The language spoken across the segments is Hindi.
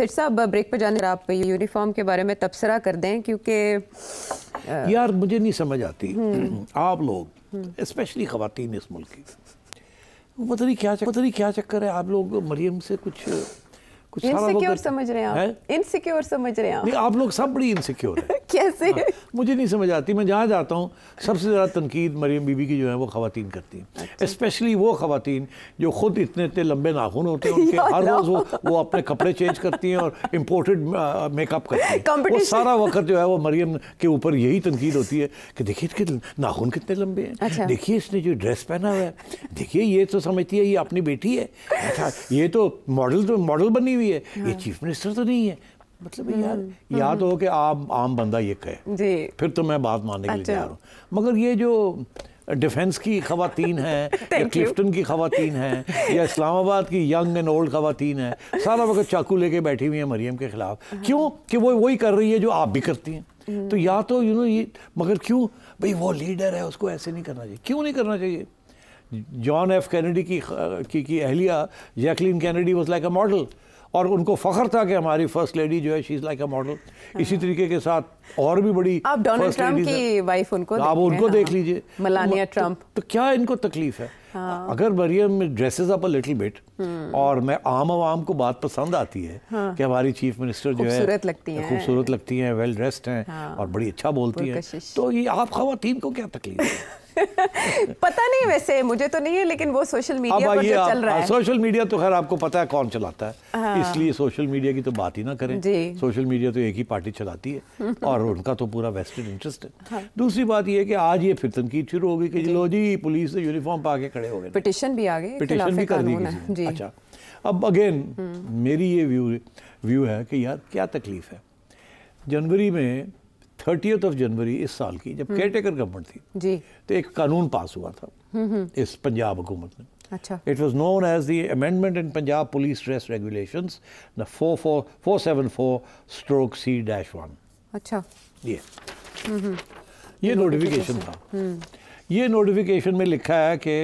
सेठ साहब ब्रेक पर जाने आप यूनिफॉर्म के बारे में तबसरा कर दें क्योंकि यार मुझे नहीं समझ आती हम्म। आप लोग स्पेशली खातन इस मुल्क की पता नहीं क्या पता नहीं क्या चक्कर है आप लोग मरियम से कुछ कुछ इनसिक्योर समझ रहे हैं इनसिक्योर समझ रहे हैं आप लोग सब बड़ी इनसिक्योर है कैसे हाँ, मुझे नहीं समझ आती मैं जहाँ जाता हूँ सबसे ज़्यादा तनकीद मरियम बीबी की जो है वो खातन करती हैं स्पेशली अच्छा। वो खातन जो खुद इतने इतने लंबे नाखून होते हैं उनके हर रोज़ वो वो अपने कपड़े चेंज करती हैं और इम्पोर्टेड मेकअप करती हैं वो सारा वक्त जो है वो मरियम के ऊपर यही तनकीद होती है कि देखिए इसके नाखून कितने लंबे हैं अच्छा। देखिए इसने जो ड्रेस पहना हुआ है देखिए ये तो समझती है ये अपनी बेटी है अच्छा ये तो मॉडल तो मॉडल बनी हुई है ये हाँ। चीफ मिनिस्टर तो नहीं है मतलब हाँ, यार हाँ, याद हो कि आप आम बंदा ये कहे फिर तो मैं बात मानने के लिए अच्छा। तैयार हूँ मगर ये जो डिफेंस की खातन हैं या क्लिफ्टन की खातन हैं या इस्लामाबाद की यंग एंड ओल्ड खातन हैं सारा वक्त चाकू लेके बैठी हुई हैं मरीम के ख़िलाफ़ क्यों कि वो वही कर रही है जो आप भी करती हैं हम्म। तो या तो यू नो ये मगर क्यों भाई वो लीडर है उसको ऐसे नहीं करना चाहिए क्यों नहीं करना चाहिए जॉन एफ कैनेडी की, की, की अहलिया Jacqueline Kennedy was like a model और उनको फख्र था कि हमारी फर्स्ट लेडी जो है शी इज़ लाइक मॉडल इसी तरीके के साथ और भी बड़ी आप डोनाल्ड ट्रंप की वाइफ उनको आप उनको देख हाँ। लीजिए मलानिया ट्रंप तो-, तो-, तो क्या इनको तकलीफ है हाँ। अगर Maryam dresses up a little bit और मैं आम आवाम को बात पसंद आती है हाँ। कि हमारी चीफ मिनिस्टर जो है खूबसूरत लगती हैं वेल ड्रेस्ड हैं हाँ। और बड़ी अच्छा बोलती हैं तो ये आप खातन को क्या तकलीफ है पता नहीं वैसे मुझे तो नहीं है लेकिन वो सोशल मीडिया पर जो चल रहा है सोशल मीडिया तो खैर आपको पता है कौन चलाता है हाँ। इसलिए सोशल मीडिया की तो बात ही ना करें सोशल मीडिया तो एक ही पार्टी चलाती है और उनका तो पूरा वेस्टेड इंटरेस्ट है हाँ। दूसरी बात यह कि आज ये फिर तनकीद शुरू हो गई कि लो जी पुलिस से यूनिफॉर्म पा के खड़े हो गए पिटिशन भी आ गई पिटिशन भी कर दी अच्छा अब अगेन हम्म। मेरी ये व्यू व्यू है कि यार क्या तकलीफ है जनवरी में थर्टी ऑफ जनवरी इस साल की जब केयर टेकर गवर्नमेंट थी जी तो एक कानून पास हुआ था हम्म, हम्म। इस पंजाब हुकूमत ने अच्छा it was known as the amendment in Punjab police dress regulation four four four seven four stroke C dash one अच्छा ये हम्म, ये नोटिफिकेशन था ये नोटिफिकेशन में लिखा है कि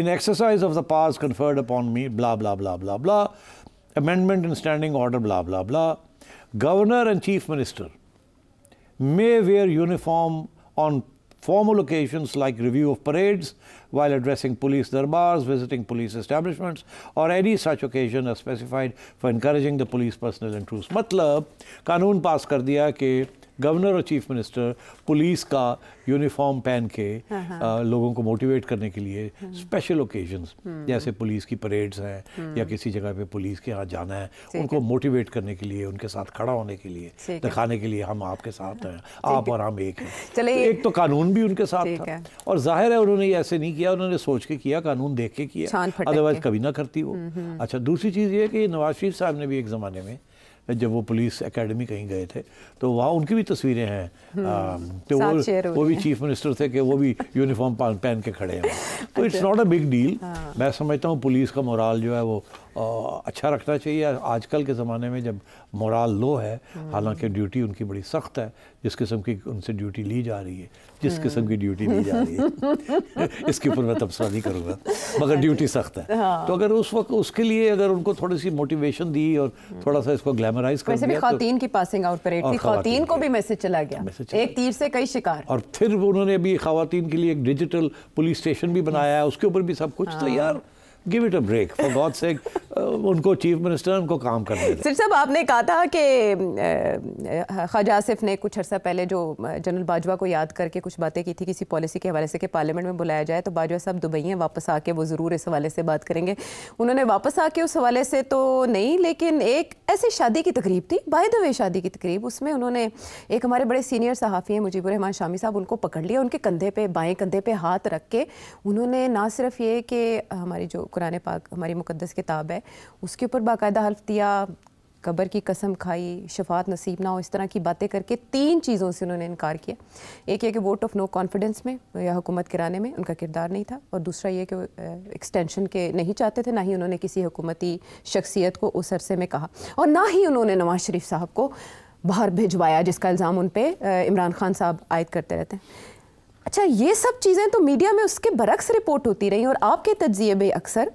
in exercise of the powers conferred upon me blah blah blah blah blah amendment in standing order blah blah blah governor and chief minister may wear uniform on formal occasions like review of parades while addressing police darbars, visiting police establishments, or any such occasion as specified for encouraging the police personnel and troops. मतलब कानून पास कर दिया कि गवर्नर और चीफ मिनिस्टर पुलिस का यूनिफॉर्म पहन के आ, लोगों को मोटिवेट करने के लिए स्पेशल ओकेजन जैसे पुलिस की परेड्स हैं या किसी जगह पे पुलिस के यहाँ जाना है उनको मोटिवेट करने के लिए उनके साथ खड़ा होने के लिए दिखाने के लिए हम आपके साथ हैं आप और हम एक हैं एक तो कानून भी उनके साथ था और जाहिर है उन्होंने ऐसे नहीं किया किया उन्होंने सोच के किया कानून देख के किया अदरवाइज कभी ना करती वो हम्म, हम्म। अच्छा दूसरी चीज़ ये कि नवाज शरीफ साहब ने भी एक ज़माने में जब वो पुलिस एकेडमी कहीं गए थे तो वहाँ उनकी भी तस्वीरें हैं हम्म, आ, तो वो वो भी चीफ मिनिस्टर थे कि वो भी यूनिफॉर्म पहन के खड़े हैं तो it's not a big deal मैं समझता हूँ पुलिस का मोराल जो है वो अच्छा रखना चाहिए आजकल के ज़माने में जब मोराल लो है हालांकि ड्यूटी उनकी बड़ी सख्त है जिस किस्म की उनसे ड्यूटी ली जा रही है जिस हम्म। किस्म की ड्यूटी ली जा रही है इसके ऊपर मैं तबसरा नहीं करूँगा मगर अच्छा। ड्यूटी सख्त है हाँ। तो अगर उस वक्त उसके लिए अगर उनको थोड़ी सी मोटिवेशन दी और हम्म। थोड़ा सा इसको ग्लैमराइज कर पासिंग आउट परेड थी को भी मैसेज चला गया एक तीर से कई शिकार और फिर उन्होंने अभी खातन के लिए एक डिजिटल पुलिस स्टेशन भी बनाया है उसके ऊपर भी सब कुछ तो हाँ। यार give it a break for god से उनको चीफ मिनिस्टर उनको काम करने सिर साहब आपने कहा था कि ख्वाजा आसिफ ने कुछ अर्सा पहले जो जनरल बाजवा को याद करके कुछ बातें की थी किसी पॉलिसी के हवाले से कि पार्लियामेंट में बुलाया जाए तो बाजवा साहब दुबई हैं वापस आके वो ज़रूर इस हवाले से बात करेंगे उन्होंने वापस आके उस हवाले से तो नहीं लेकिन एक ऐसी शादी की तकरीब थी बाय द वे शादी की तकरीब उसमें उन्होंने एक हमारे बड़े सीनियर सहाफ़ी हैं मुजीबरहमान शामी साहब उनको पकड़ लिया उनके कंधे पर बाएँ कंधे पर हाथ रख के उन्होंने ना सिर्फ ये कि हमारी जो कुरान पाक हमारी मुकदस किताब है उसके ऊपर बाकायदा हल्फ दिया कबर की कसम खाई शफात नसीब ना हो इस तरह की बातें करके तीन चीज़ों से उन्होंने इनकार किया एक ये कि वोट ऑफ नो कॉन्फिडेंस में या हुकूमत कराने में उनका किरदार नहीं था और दूसरा ये कि एक्सटेंशन के नहीं चाहते थे ना ही उन्होंने किसी हुकूमती शख्सियत को उस अरसे में कहा और ना ही उन्होंने नवाज शरीफ साहब को बाहर भिजवाया जिसका इल्ज़ाम उन पर इमरान खान साहब आयद करते रहते हैं अच्छा ये सब चीज़ें तो मीडिया में उसके बरक्स रिपोर्ट होती रही और आपके तजिए में अक्सर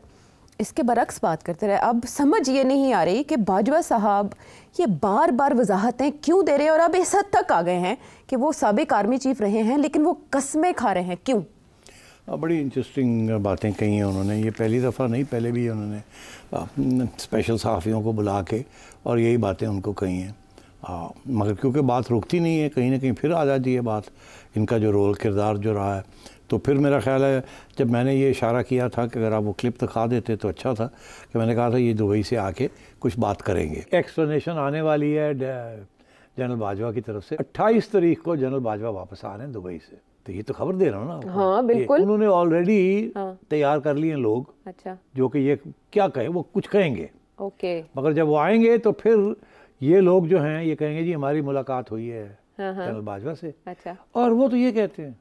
इसके बरक्स बात करते रहे अब समझ ये नहीं आ रही कि बाजवा साहब ये बार बार वजाहतें क्यों दे रहे हैं और अब इस हद तक आ गए हैं कि वो सबक आर्मी चीफ रहे हैं लेकिन वो कस्में खा रहे हैं क्यों बड़ी इंटरेस्टिंग बातें कही हैं उन्होंने ये पहली दफ़ा नहीं पहले भी उन्होंने स्पेशल सहाफ़ियों को बुला के और यही बातें उनको कही हैं आ, मगर क्योंकि बात रुकती नहीं है कहीं ना कहीं फिर आ जाती है बात इनका जो रोल किरदार जो रहा है तो फिर मेरा ख्याल है जब मैंने ये इशारा किया था कि अगर आप वो क्लिप दिखा देते तो अच्छा था कि मैंने कहा था ये दुबई से आके कुछ बात करेंगे एक्सप्लेनेशन आने वाली है जनरल बाजवा की तरफ से अट्ठाईस तारीख को जनरल बाजवा वापस आ रहे हैं दुबई से तो ये तो खबर दे रहा हूँ ना हाँ, बिल्कुल उन्होंने ऑलरेडी हाँ। तैयार कर लिए लोग अच्छा जो कि ये क्या कहें वो कुछ कहेंगे ओके मगर जब वो आएंगे तो फिर ये लोग जो हैं ये कहेंगे जी हमारी मुलाकात हुई है जनरल हाँ, हाँ। बाजवा से अच्छा और वो तो ये कहते हैं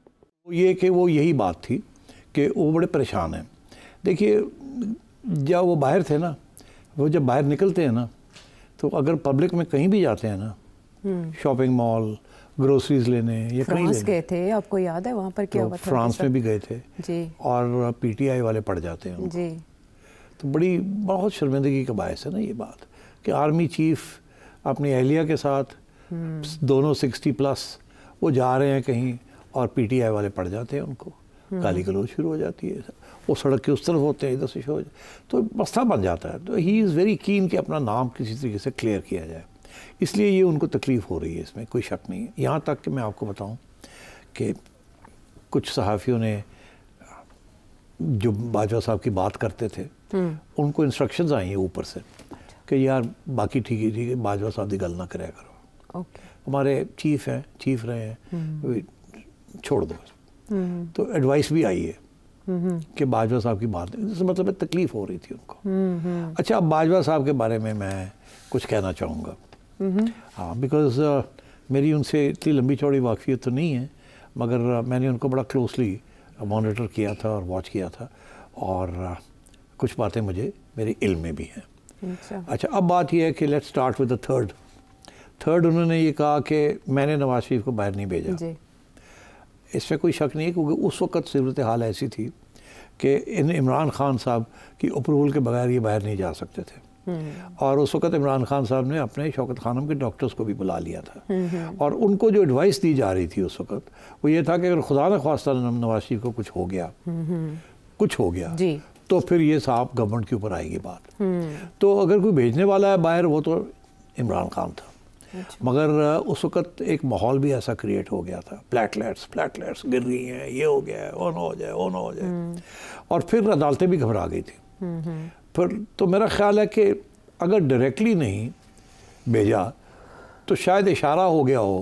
ये कि वो यही बात थी कि वो बड़े परेशान हैं देखिए जब वो बाहर थे ना वो जब बाहर निकलते हैं ना तो अगर पब्लिक में कहीं भी जाते हैं ना हम्म। शॉपिंग मॉल ग्रोसरीज लेने या कहीं गए थे आपको याद है वहाँ पर क्या तो फ्रांस में भी गए थे जी और पीटीआई वाले पड़ जाते हैं जी तो बड़ी बहुत शर्मिंदगी का बायस है ना ये बात कि आर्मी चीफ़ अपनी अहलिया के साथ हम्म। दोनों सिक्सटी प्लस वो जा रहे हैं कहीं और पीटीआई वाले पड़ जाते हैं उनको हम्म। गाली गलो शुरू हो जाती है वो सड़क के उस तरफ होते हैं इधर से शुरू हो जाए तो मस्था बन जाता है तो ही इज़ वेरी कीन कि अपना नाम किसी तरीके से क्लियर किया जाए इसलिए ये उनको तकलीफ़ हो रही है इसमें कोई शक नहीं है यहाँ तक कि मैं आपको बताऊँ कि कुछ सहाफ़ियों ने जो बाजवा साहब की बात करते थे हम्म। उनको इंस्ट्रक्शंस आई हैं ऊपर से कि यार बाकी ठीक ही ठीक है बाजवा साहब की गल ना कराया करो हमारे चीफ हैं चीफ रहे हैं हम्म। छोड़ दो हम्म। तो एडवाइस भी आई है हम्म। कि बाजवा साहब की बात जिससे मतलब तकलीफ हो रही थी उनको अच्छा अब बाजवा साहब के बारे में मैं कुछ कहना चाहूँगा हाँ बिकॉज uh, मेरी उनसे इतनी लंबी चौड़ी वाकफियत तो नहीं है मगर uh, मैंने उनको बड़ा क्लोजली मॉनिटर किया था और वॉच किया था और uh, कुछ बातें मुझे मेरे इल्म में भी हैं अच्छा अब बात यह है कि let start with the third third उन्होंने ये कहा कि मैंने नवाज शरीफ को बाहर नहीं भेजा इसमें कोई शक नहीं है क्योंकि उस वक्त सूरत हाल ऐसी थी कि इन इमरान खान साहब की अप्रूवल के बगैर ये बाहर नहीं जा सकते थे हम्म। और उस वक़्त इमरान खान साहब ने अपने शौकत खानम के डॉक्टर्स को भी बुला लिया था हम्म, हम्म। और उनको जो एडवाइस दी जा रही थी उस वक़्त वो ये था कि अगर खुदा न खास्ता नवाज शरीफ को कुछ हो गया कुछ हो गया तो फिर ये साहब गवर्नमेंट के ऊपर आएगी बात तो अगर कोई भेजने वाला है बाहर वो तो इमरान खान था अच्छा। मगर उस वक़्त एक माहौल भी ऐसा क्रिएट हो गया था प्लेटलेट्स प्लेटलेट्स गिर रही हैं ये हो गया है ना हो जाए वो न हो जाए हम्म। और फिर अदालतें भी घबरा गई थी हम्म, हम्म। फिर तो मेरा ख्याल है कि अगर डायरेक्टली नहीं भेजा तो शायद इशारा हो गया हो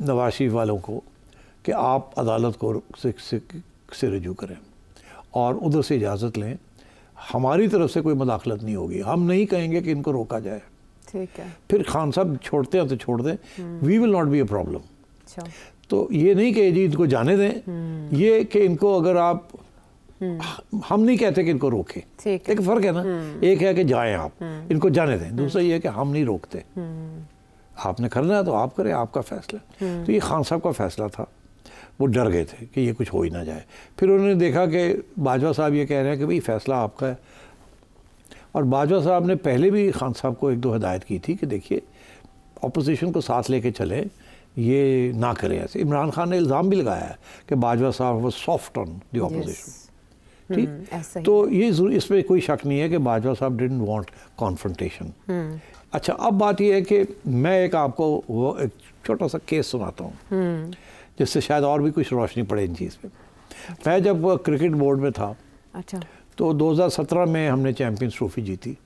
नवाज शरीफ वालों को कि आप अदालत को से, से, से रजू करें और उधर से इजाज़त लें हमारी तरफ से कोई मदाखलत नहीं होगी हम नहीं कहेंगे कि इनको रोका जाए ठीक है फिर खान साहब छोड़ते हैं तो छोड़ दें we will not be a problem तो ये नहीं कहे जी इनको जाने दें हम्म। ये कि इनको अगर आप हम्म। हम नहीं कहते कि इनको रोकें एक फ़र्क है ना हम्म। एक है कि जाएं आप इनको जाने दें दूसरा ये है कि हम नहीं रोकते आपने करना है तो आप करें आपका फैसला तो ये खान साहब का फैसला था वो डर गए थे कि ये कुछ हो ही ना जाए फिर उन्होंने देखा कि बाजवा साहब ये कह रहे हैं कि भाई फैसला आपका है और बाजवा साहब ने पहले भी खान साहब को एक दो हदायत की थी कि देखिए अपोजिशन को साथ लेके चलें ये ना करें ऐसे इमरान खान ने इल्ज़ाम भी लगाया है कि बाजवा साहब वो सॉफ्ट ऑन दी अपोजिशन ठीक तो ये इसमें कोई शक नहीं है कि बाजवा साहब डिडेंट वॉन्ट कॉन्फ्रेंटेशन अच्छा अब बात यह है कि मैं एक आपको वो एक छोटा सा केस सुनाता हूँ हम्म। जिससे शायद और भी कुछ रोशनी पड़े इन चीज़ पर मैं जब क्रिकेट बोर्ड में था अच्छा तो 2017 में हमने चैम्पियंस ट्रॉफी जीती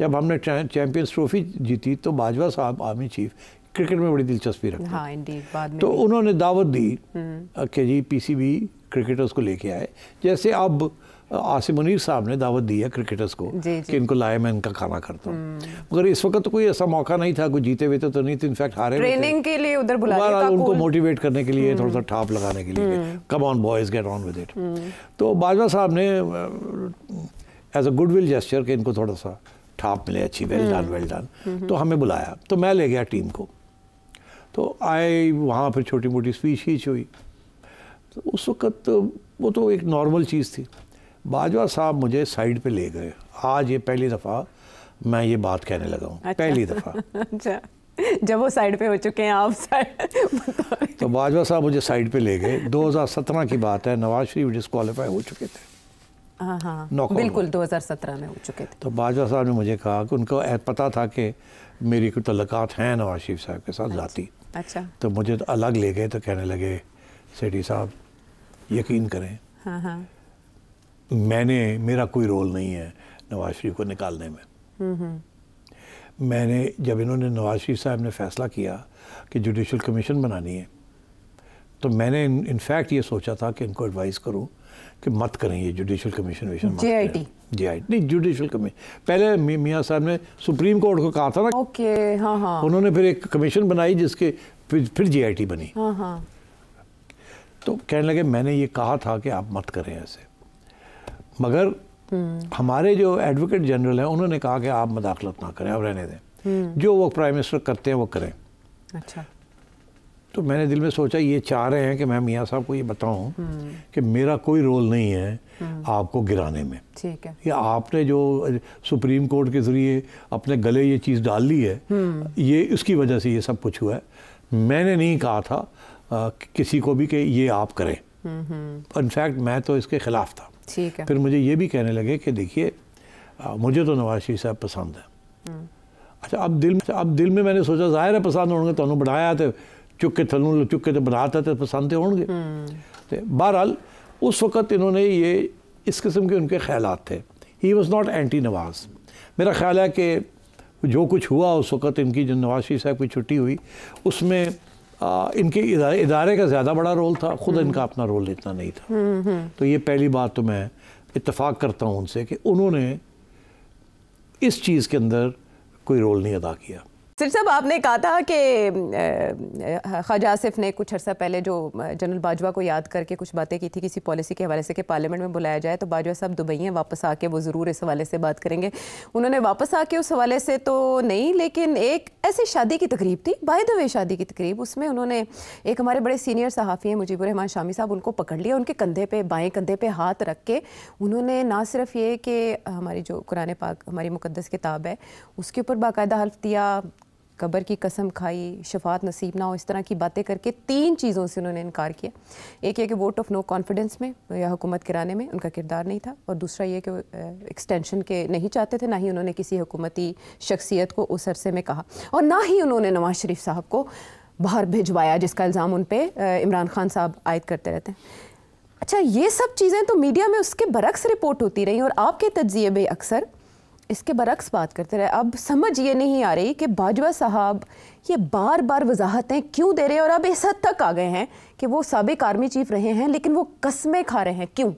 जब हमने चैम्पियंस ट्रॉफी जीती तो बाजवा साहब आर्मी चीफ क्रिकेट में बड़ी दिलचस्पी रखते हाँ, बाद में तो उन्होंने दावत दी हम्म। कि जी पीसीबी क्रिकेटर्स को लेके आए जैसे अब आसिम मुनीर साहब ने दावत दी है क्रिकेटर्स को जी, जी, कि इनको लाए मैं इनका खाना करता हूँ हम्म। मगर इस वक्त तो कोई ऐसा मौका नहीं था कोई जीते हुए तो, तो नहीं तो थे इनफैक्ट हारे ट्रेनिंग के लिए उधर बुला उनको मोटिवेट करने के लिए थोड़ा सा हम्म। ठाप लगाने के लिए come on boys get on with it तो बाजवा साहब ने एज अ गुडविल जेस्चर कि इनको थोड़ा सा ठाप मिले अच्छी वेल डन वेल डन तो हमें बुलाया तो मैं ले गया टीम को तो आए वहाँ पर छोटी मोटी स्पीच हीच हुई तो उस वक्त वो तो एक नॉर्मल चीज़ थी बाजवा साहब मुझे साइड पे ले गए आज ये पहली दफ़ा मैं ये बात कहने लगा हूँ अच्छा। पहली दफ़ा अच्छा जब वो साइड पे हो चुके हैं आप साइड तो बाजवा साहब मुझे साइड पे ले गए 2017 की बात है नवाज शरीफ डिस्कवालीफाई हो चुके थे हाँ, हाँ। बिल्कुल 2017 में हो चुके थे तो बाजवा साहब ने मुझे कहा कि उनको पता था कि मेरी कोई तलक़ात हैं नवाज शरीफ साहब के साथ अच्छा। ज़ाती अच्छा तो मुझे तो अलग ले गए तो कहने लगे सेठी साहब यकीन करें हाँ हाँ मैंने मेरा कोई रोल नहीं है नवाज शरीफ को निकालने में मैंने जब इन्होंने नवाज शरीफ साहब ने फैसला किया कि जुडिशल कमीशन बनानी है तो मैंने इनफैक्ट ये सोचा था कि इनको एडवाइस करूं कि मत करें ये जुडिशल कमीशन विशन J I T J I नहीं जुडिशल कमीशन पहले मियाँ साहब ने सुप्रीम कोर्ट को कहा था ना ओके हाँ हाँ उन्होंने फिर एक कमीशन बनाई जिसके फिर फिर जे आई टी बनी हाँ हाँ तो कहने लगे मैंने ये कहा था कि आप मत करें ऐसे मगर हम्म। हमारे जो एडवोकेट जनरल हैं उन्होंने कहा कि आप मदाखलत ना करें आप रहने दें हम्म। जो वो प्राइम मिनिस्टर करते हैं वो करें अच्छा तो मैंने दिल में सोचा ये चाह रहे हैं कि मैं मियाँ साहब को ये बताऊं हम्म। कि मेरा कोई रोल नहीं है आपको गिराने में ठीक है या आपने जो सुप्रीम कोर्ट के ज़रिए अपने गले ये चीज़ डाल ली है ये इसकी वजह से ये सब कुछ हुआ है मैंने नहीं कहा था आ, किसी को भी कि ये आप करें इनफैक्ट मैं तो इसके ख़िलाफ़ था ठीक है फिर मुझे ये भी कहने लगे कि देखिए मुझे तो नवाज शरीफ साहब पसंद है हम्म। अच्छा अब दिल अब दिल में मैंने सोचा जाहिर है पसंद होंगे तो बढ़ाया तो चुके थलू चुके तो बनाता तो पसंद होंगे हम्म। तो बहरहाल उस वक़्त इन्होंने ये इस किस्म के उनके ख्याल थे he was not anti Nawaz मेरा ख्याल है कि जो कुछ हुआ उस वक़्त इनकी जो नवाज शरीफ साहब की छुट्टी हुई उसमें आ, इनके इदारे, इदारे का ज़्यादा बड़ा रोल था ख़ुद हम्म। इनका अपना रोल इतना नहीं था हम्म, हम्म। तो ये पहली बात तो मैं इतफ़ाक़ करता हूँ उनसे कि उन्होंने इस चीज़ के अंदर कोई रोल नहीं अदा किया सिर साहब आपने कहा था कि ख्वाजा आसिफ ने कुछ अर्सा पहले जो जनरल बाजवा को याद करके कुछ बातें की थी किसी पॉलिसी के हवाले से कि पार्लियामेंट में बुलाया जाए तो बाजवा साहब दुबई हैं वापस आके वो ज़रूर इस हवाले से बात करेंगे उन्होंने वापस आके उस हवाले से तो नहीं लेकिन एक ऐसी शादी की तकरीब थी बाय द वे शादी की तकरीब उसमें उन्होंने एक हमारे बड़े सीनियर सहाफ़ी हैं मुजीबुररहमान शामी साहब उनको पकड़ लिया उनके कंधे पर बाएँ कंधे पर हाथ रख के उन्होंने ना सिर्फ ये कि हमारी जो कुरान पाक हमारी मुकदस किताब है उसके ऊपर बाकायदा हल्फ दिया कबर की कसम खाई शफात नसीब ना हो इस तरह की बातें करके तीन चीज़ों से उन्होंने इनकार किया एक ये कि वोट ऑफ नो कॉन्फिडेंस में या हुकूमत कराने में उनका किरदार नहीं था और दूसरा ये कि एक्सटेंशन के नहीं चाहते थे ना ही उन्होंने किसी हुकूमती शख्सियत को उस अरसे में कहा और ना ही उन्होंने नवाज शरीफ साहब को बाहर भिजवाया जिसका इल्ज़ाम उन पर इमरान खान साहब आयद करते रहते हैं अच्छा ये सब चीज़ें तो मीडिया में उसके बरक्स रिपोर्ट होती रही और आपके तजिए भी अक्सर इसके बरक्स बात करते रहे अब समझ ये नहीं आ रही कि बाजवा साहब ये बार बार वजाहतें क्यों दे रहे हैं और अब इस हद तक आ गए हैं कि वो सबक आर्मी चीफ रहे हैं लेकिन वो कस्में खा रहे हैं क्यों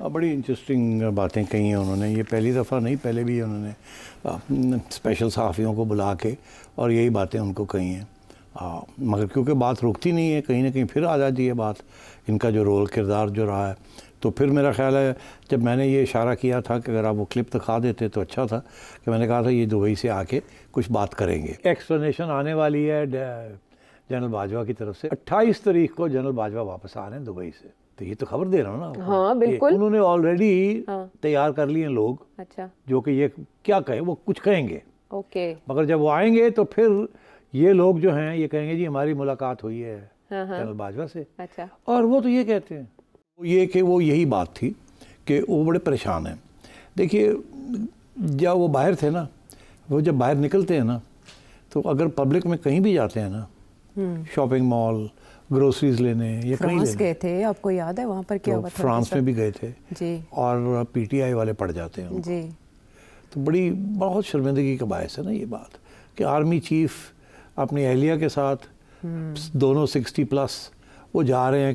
हाँ, बड़ी इंटरेस्टिंग बातें कही हैं उन्होंने ये पहली दफ़ा नहीं पहले भी उन्होंने स्पेशल सहाफ़ियों को बुला के और यही बातें उनको कही हैं मगर क्योंकि बात रुकती नहीं है कहीं ना कहीं फिर आ जाती है बात इनका जो रोल किरदार जो रहा है तो फिर मेरा ख्याल है जब मैंने ये इशारा किया था कि अगर आप वो क्लिप दिखा देते तो अच्छा था कि मैंने कहा था ये दुबई से आके कुछ बात करेंगे एक्सप्लेनेशन आने वाली है जनरल बाजवा की तरफ से 28 तारीख को जनरल बाजवा वापस आ रहे हैं दुबई से तो ये तो खबर दे रहा हूँ ना हाँ, बिल्कुल उन्होंने ऑलरेडी हाँ। तैयार कर लिए लोग अच्छा जो कि ये क्या कहे वो कुछ कहेंगे ओके मगर जब वो आएंगे तो फिर ये लोग जो हैं ये कहेंगे जी हमारी मुलाकात हुई है हाँ। जनरल हाँ। बाजवा से अच्छा और वो तो ये कहते हैं ये कि वो यही बात थी कि वो बड़े परेशान हैं देखिए जब वो बाहर थे ना वो जब बाहर निकलते हैं ना तो अगर पब्लिक में कहीं भी जाते हैं ना हम्म। शॉपिंग मॉल ग्रोसरीज लेने या कहीं लेने गए थे आपको याद है वहाँ पर क्या तो हुआ तो फ्रांस में भी गए थे जी और पीटीआई वाले पड़ जाते हैं जी तो बड़ी बहुत शर्मिंदगी का बायस है ना ये बात कि आर्मी चीफ अपनी अहलिया के साथ हम्म। दोनों सिक्सटी प्लस वो जा रहे हैं